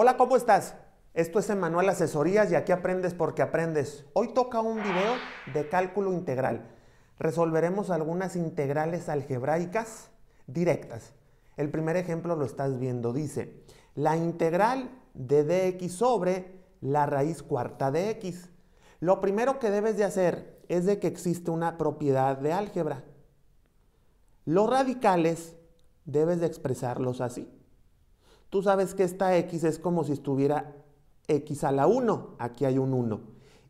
Hola, ¿cómo estás? Esto es Emanuel Asesorías y aquí aprendes porque aprendes. Hoy toca un video de cálculo integral. Resolveremos algunas integrales algebraicas directas. El primer ejemplo lo estás viendo, dice, la integral de dx sobre la raíz cuarta de x. Lo primero que debes de hacer es de que existe una propiedad de álgebra. Los radicales debes de expresarlos así. Tú sabes que esta X es como si estuviera X a la 1. Aquí hay un 1.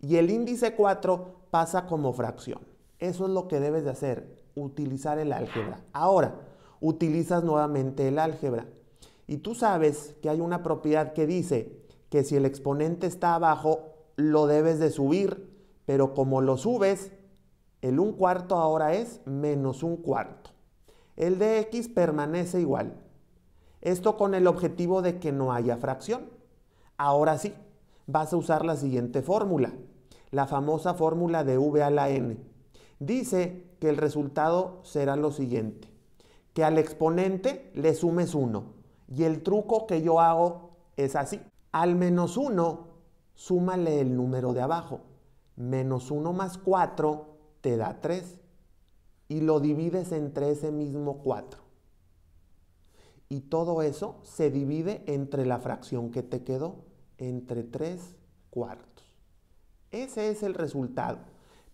Y el índice 4 pasa como fracción. Eso es lo que debes de hacer, utilizar el álgebra. Ahora, utilizas nuevamente el álgebra. Y tú sabes que hay una propiedad que dice que si el exponente está abajo, lo debes de subir, pero como lo subes, el 1 cuarto ahora es menos un cuarto. El de x permanece igual. Esto con el objetivo de que no haya fracción. Ahora sí, vas a usar la siguiente fórmula, la famosa fórmula de V a la n. Dice que el resultado será lo siguiente, que al exponente le sumes 1. Y el truco que yo hago es así. Al menos 1, súmale el número de abajo. Menos 1 más 4 te da 3. Y lo divides entre ese mismo 4. Y todo eso se divide entre la fracción que te quedó, entre 3 cuartos. Ese es el resultado,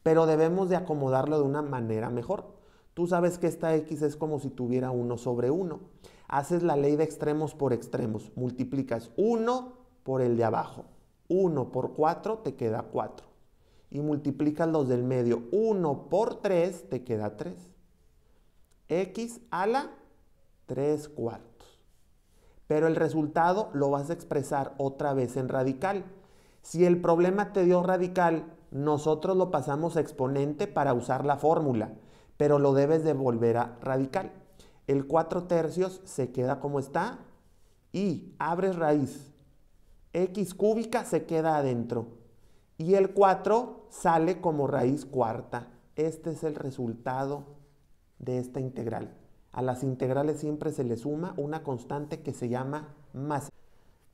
pero debemos de acomodarlo de una manera mejor. Tú sabes que esta x es como si tuviera 1 sobre 1. Haces la ley de extremos por extremos, multiplicas 1 por el de abajo. 1 por 4 te queda 4. Y multiplicas los del medio. 1 por 3 te queda 3. x a la 3 cuartos. Pero el resultado lo vas a expresar otra vez en radical. Si el problema te dio radical, nosotros lo pasamos a exponente para usar la fórmula, pero lo debes de volver a radical. El 4 tercios se queda como está y abres raíz. X cúbica se queda adentro y el 4 sale como raíz cuarta. Este es el resultado de esta integral. A las integrales siempre se le suma una constante que se llama más.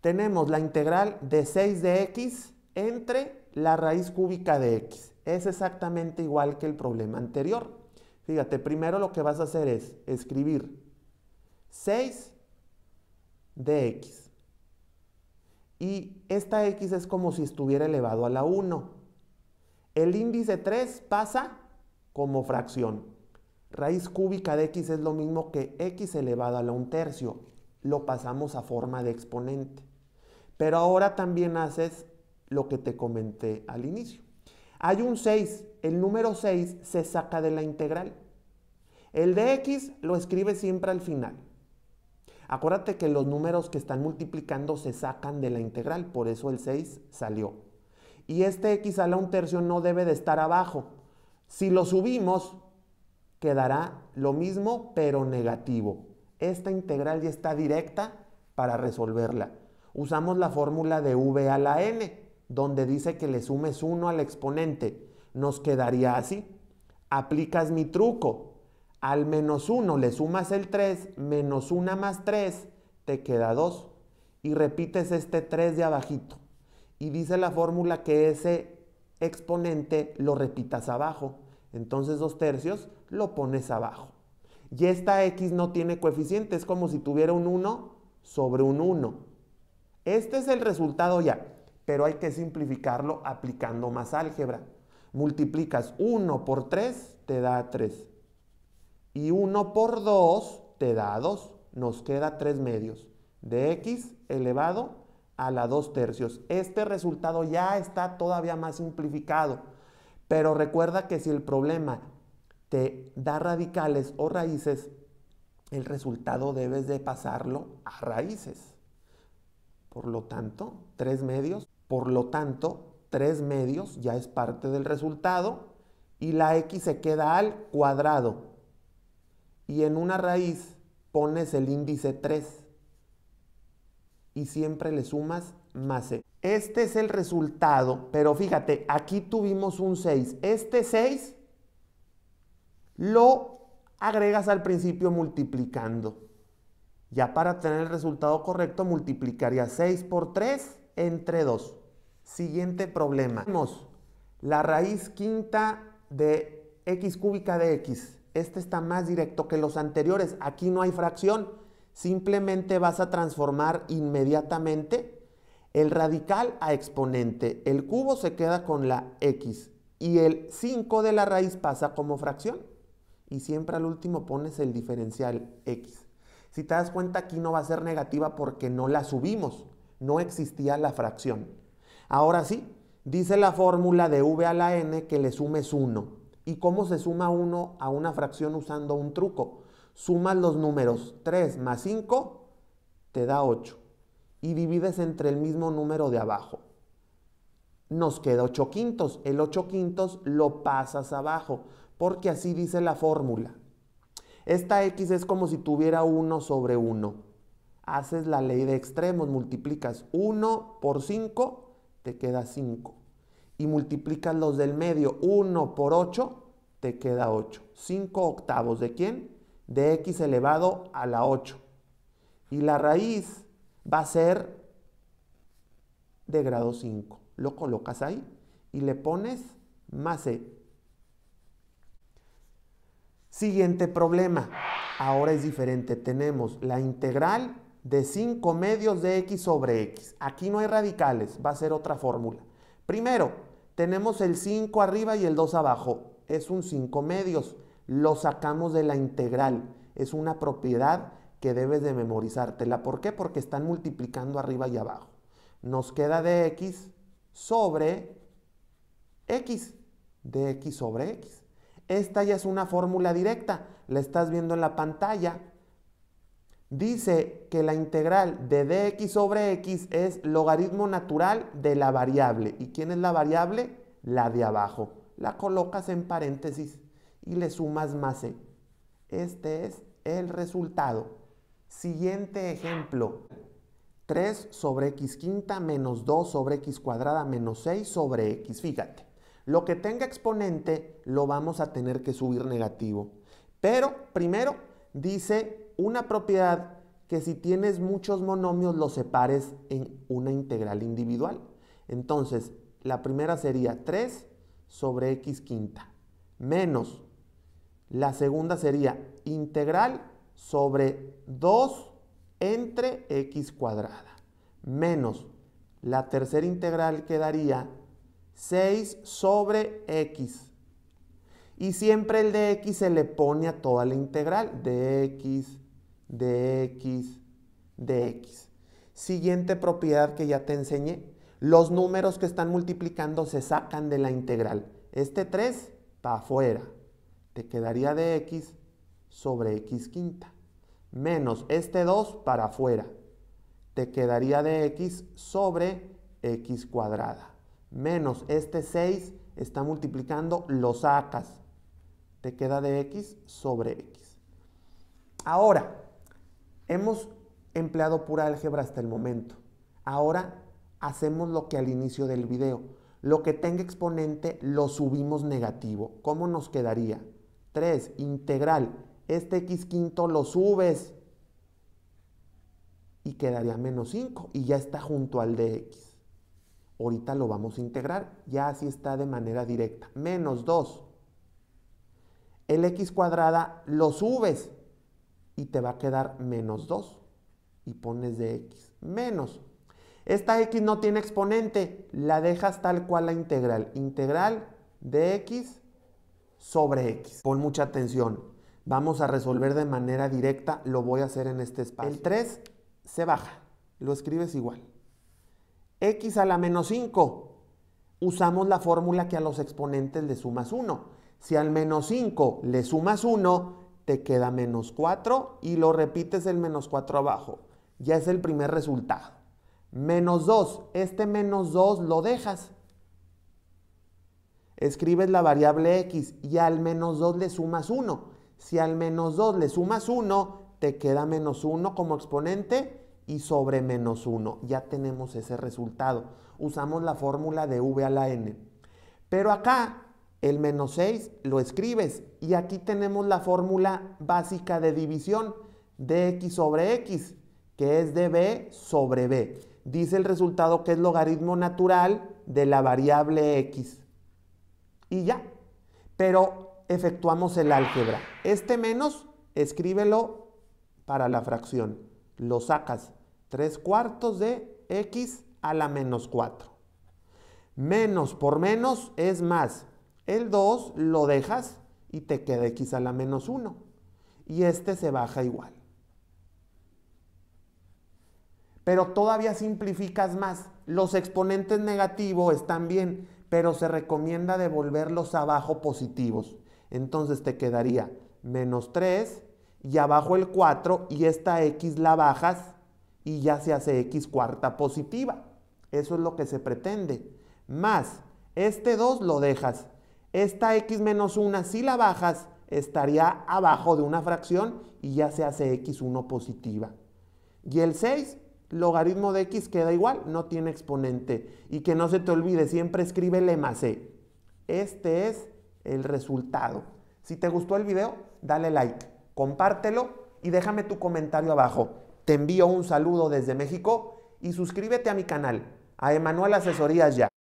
Tenemos la integral de 6 de x entre la raíz cúbica de x. Es exactamente igual que el problema anterior. Fíjate, primero lo que vas a hacer es escribir 6 de x. Y esta x es como si estuviera elevado a la 1. El índice 3 pasa como fracción. Raíz cúbica de x es lo mismo que x elevado a la un tercio. Lo pasamos a forma de exponente. Pero ahora también haces lo que te comenté al inicio. Hay un 6. El número 6 se saca de la integral. El de x lo escribe siempre al final. Acuérdate que los números que están multiplicando se sacan de la integral, por eso el 6 salió. Y este x a la un tercio no debe de estar abajo. Si lo subimos, quedará lo mismo pero negativo. Esta integral ya está directa para resolverla. Usamos la fórmula de v a la n, donde dice que le sumes 1 al exponente. Nos quedaría así. Aplicas mi truco. Al menos 1 le sumas el 3, menos 1 más 3, te queda 2. Y repites este 3 de abajito. Y dice la fórmula que ese exponente lo repitas abajo. Entonces 2 tercios lo pones abajo. Y esta X no tiene coeficiente, es como si tuviera un 1 sobre un 1. Este es el resultado ya, pero hay que simplificarlo aplicando más álgebra. Multiplicas 1 por 3, te da 3. Y 1 por 2 te da 2. Nos queda 3 medios. De x elevado a la 2 tercios. Este resultado ya está todavía más simplificado. Pero recuerda que si el problema te da radicales o raíces, el resultado debes de pasarlo a raíces. Por lo tanto, tres medios. Por lo tanto, tres medios ya es parte del resultado y la x se queda al cuadrado. Y en una raíz pones el índice 3 y siempre le sumas más e. Este es el resultado, pero fíjate, aquí tuvimos un 6. Este 6 lo agregas al principio multiplicando. Ya para tener el resultado correcto multiplicaría 6 por 3 entre 2. Siguiente problema. Tenemos la raíz quinta de x cúbica de x. Este está más directo que los anteriores. Aquí no hay fracción. Simplemente vas a transformar inmediatamente el radical a exponente. El cubo se queda con la x y el 5 de la raíz pasa como fracción y siempre al último pones el diferencial X. Si te das cuenta, aquí no va a ser negativa porque no la subimos, no existía la fracción. Ahora sí, dice la fórmula de V a la N que le sumes 1. ¿Y cómo se suma 1 a una fracción usando un truco? Sumas los números 3 más 5, te da 8. Y divides entre el mismo número de abajo. Nos queda 8 quintos. El 8 quintos lo pasas abajo. Porque así dice la fórmula. Esta x es como si tuviera 1 sobre 1. Haces la ley de extremos, multiplicas 1 por 5, te queda 5. Y multiplicas los del medio, 1 por 8, te queda 8. 5 octavos, ¿de quién? De x elevado a la 8. Y la raíz va a ser de grado 5. Lo colocas ahí y le pones más e. Siguiente problema. Ahora es diferente. Tenemos la integral de 5 medios de x sobre x. Aquí no hay radicales, va a ser otra fórmula. Primero, tenemos el 5 arriba y el 2 abajo. Es un 5 medios. Lo sacamos de la integral. Es una propiedad que debes de memorizártela. ¿Por qué? Porque están multiplicando arriba y abajo. Nos queda de x sobre x. De x sobre x. Esta ya es una fórmula directa, la estás viendo en la pantalla. Dice que la integral de dx sobre x es logaritmo natural de la variable. ¿Y quién es la variable? La de abajo. La colocas en paréntesis y le sumas más c. E. Este es el resultado. Siguiente ejemplo. 3 sobre x quinta menos 2 sobre x cuadrada menos 6 sobre x. Fíjate. Lo que tenga exponente lo vamos a tener que subir negativo. Pero primero dice una propiedad que si tienes muchos monomios los separes en una integral individual. Entonces, la primera sería 3 sobre x quinta menos. La segunda sería integral sobre 2 entre x cuadrada menos. La tercera integral quedaría 6 sobre x. Y siempre el de x se le pone a toda la integral. De x, dx x, x. Siguiente propiedad que ya te enseñé. Los números que están multiplicando se sacan de la integral. Este 3 para afuera. Te quedaría de x sobre x quinta. Menos este 2 para afuera. Te quedaría de x sobre x cuadrada menos este 6 está multiplicando, lo sacas. Te queda de x sobre x. Ahora, hemos empleado pura álgebra hasta el momento. Ahora hacemos lo que al inicio del video. Lo que tenga exponente lo subimos negativo. ¿Cómo nos quedaría? 3, integral. Este x quinto lo subes y quedaría menos 5 y ya está junto al de x. Ahorita lo vamos a integrar, ya así está de manera directa. Menos 2. El x cuadrada lo subes y te va a quedar menos 2. Y pones de x. Menos. Esta x no tiene exponente, la dejas tal cual la integral. Integral de x sobre x. Pon mucha atención. Vamos a resolver de manera directa, lo voy a hacer en este espacio. El 3 se baja, lo escribes igual x a la menos 5, usamos la fórmula que a los exponentes le sumas 1. Si al menos 5 le sumas 1, te queda menos 4 y lo repites el menos 4 abajo. Ya es el primer resultado. Menos 2, este menos 2 lo dejas. Escribes la variable x y al menos 2 le sumas 1. Si al menos 2 le sumas 1, te queda menos 1 como exponente y sobre menos 1. Ya tenemos ese resultado. Usamos la fórmula de V a la N. Pero acá el menos 6 lo escribes y aquí tenemos la fórmula básica de división de x sobre x, que es de b sobre b. Dice el resultado que es logaritmo natural de la variable x. Y ya. Pero efectuamos el álgebra. Este menos, escríbelo para la fracción. Lo sacas. 3 cuartos de x a la menos 4. Menos por menos es más. El 2 lo dejas y te queda x a la menos 1. Y este se baja igual. Pero todavía simplificas más. Los exponentes negativos están bien, pero se recomienda devolverlos abajo positivos. Entonces te quedaría menos 3 y abajo el 4 y esta x la bajas y ya se hace x cuarta positiva. Eso es lo que se pretende. Más, este 2 lo dejas. Esta x menos 1, si la bajas, estaría abajo de una fracción y ya se hace x1 positiva. Y el 6, logaritmo de x queda igual, no tiene exponente. Y que no se te olvide, siempre escribe e más c. E. Este es el resultado. Si te gustó el video, dale like, compártelo y déjame tu comentario abajo. Te envío un saludo desde México y suscríbete a mi canal, a Emanuel Asesorías Ya.